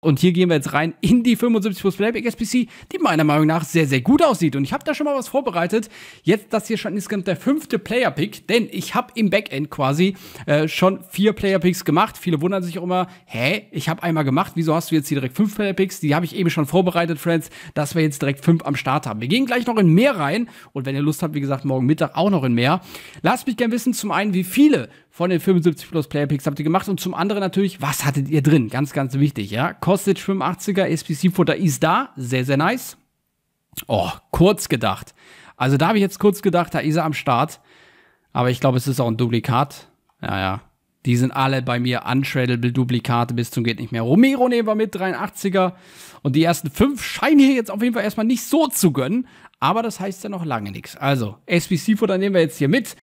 Und hier gehen wir jetzt rein in die 75 Plus Playback SPC, die meiner Meinung nach sehr, sehr gut aussieht. Und ich habe da schon mal was vorbereitet. Jetzt das hier schon insgesamt der fünfte Player-Pick, denn ich habe im Backend quasi äh, schon vier Player-Picks gemacht. Viele wundern sich auch immer, hä, ich habe einmal gemacht, wieso hast du jetzt hier direkt fünf Player-Picks? Die habe ich eben schon vorbereitet, Friends, dass wir jetzt direkt fünf am Start haben. Wir gehen gleich noch in mehr rein und wenn ihr Lust habt, wie gesagt, morgen Mittag auch noch in mehr. Lasst mich gerne wissen, zum einen, wie viele von den 75 plus Player Picks habt ihr gemacht und zum anderen natürlich, was hattet ihr drin? Ganz, ganz wichtig, ja. Kostic 85er, SPC Futter ist da, sehr, sehr nice. Oh, kurz gedacht. Also da habe ich jetzt kurz gedacht, da ist er am Start. Aber ich glaube, es ist auch ein Duplikat. Ja, ja. Die sind alle bei mir untradable Duplikate bis zum geht nicht mehr. Romero nehmen wir mit, 83er. Und die ersten fünf scheinen hier jetzt auf jeden Fall erstmal nicht so zu gönnen. Aber das heißt ja noch lange nichts. Also, SBC-Futter nehmen wir jetzt hier mit.